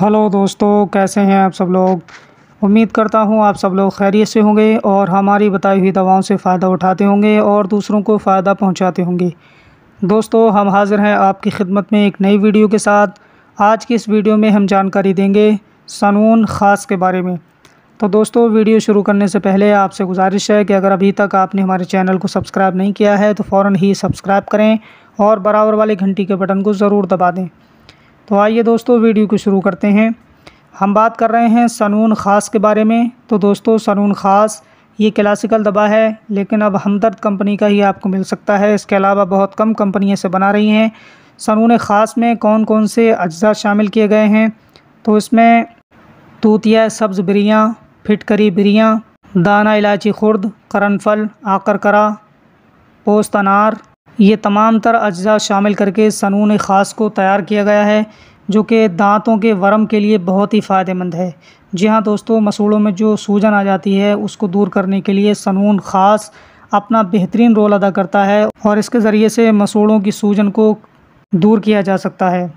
hello दोस्तों कैसे हैं आप सब लोग उम्मीद करता हूं आप सब लोग खैरियत से होंगे और हमारी बताई हुई दवाओं से फ़ायदा उठाते होंगे और दूसरों को फ़ायदा पहुंचाते होंगे दोस्तों हम हाज़िर हैं आपकी खिदमत में एक नई वीडियो के साथ आज की इस वीडियो में हम जानकारी देंगे सनून ख़ास के बारे में तो दोस्तों वीडियो शुरू करने से पहले आपसे गुजारिश है कि अगर अभी तक आपने हमारे चैनल को सब्सक्राइब नहीं किया है तो फ़ौर ही सब्सक्राइब करें और बराबर वाले घंटी के बटन को ज़रूर दबा दें तो आइए दोस्तों वीडियो को शुरू करते हैं हम बात कर रहे हैं सनून ख़ास के बारे में तो दोस्तों सनून ख़ास ये क्लासिकल दबा है लेकिन अब हमदर्द कंपनी का ही आपको मिल सकता है इसके अलावा बहुत कम कंपनियाँ से बना रही हैं सनून ख़ास में कौन कौन से अज्जा शामिल किए गए हैं तो इसमें तूतिया सब्ज़ बिरियाँ फिटकरी बिरियाँ दाना इलायची खुर्द करनफल आकर करा पोस्त अनार ये तमाम तर अज्जा शामिल करके सनून ख़ास को तैयार किया गया है जो कि दांतों के वरम के लिए बहुत ही फ़ायदेमंद है जी हाँ दोस्तों मसूड़ों में जो सूजन आ जाती है उसको दूर करने के लिए सनून ख़ास अपना बेहतरीन रोल अदा करता है और इसके ज़रिए से मसूड़ों की सूजन को दूर किया जा सकता है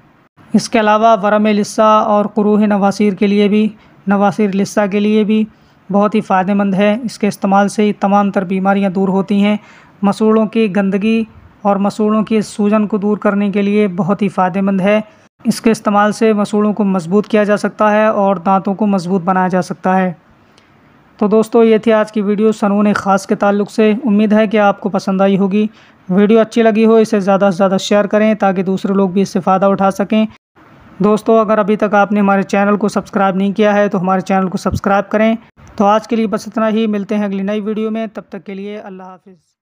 इसके अलावा वरम लिस्सा और क्रूह नवासिर के लिए भी नवासिर लिस्सा के लिए भी बहुत ही फ़ायदेमंद है इसके इस्तेमाल से तमाम तर बीमारियाँ दूर होती हैं मसूड़ों की गंदगी और मसूड़ों की सूजन को दूर करने के लिए बहुत ही फ़ायदेमंद है इसके इस्तेमाल से मसूड़ों को मजबूत किया जा सकता है और दांतों को मजबूत बनाया जा सकता है तो दोस्तों ये थी आज की वीडियो सनून ख़ास के ताल्लुक से उम्मीद है कि आपको पसंद आई होगी वीडियो अच्छी लगी हो इसे ज़्यादा से ज़्यादा शेयर करें ताकि दूसरे लोग भी इससे फ़ायदा उठा सकें दोस्तों अगर अभी तक आपने हमारे चैनल को सब्सक्राइब नहीं किया है तो हमारे चैनल को सब्सक्राइब करें तो आज के लिए बस इतना ही मिलते हैं अगली नई वीडियो में तब तक के लिए अल्लाह हाफिज़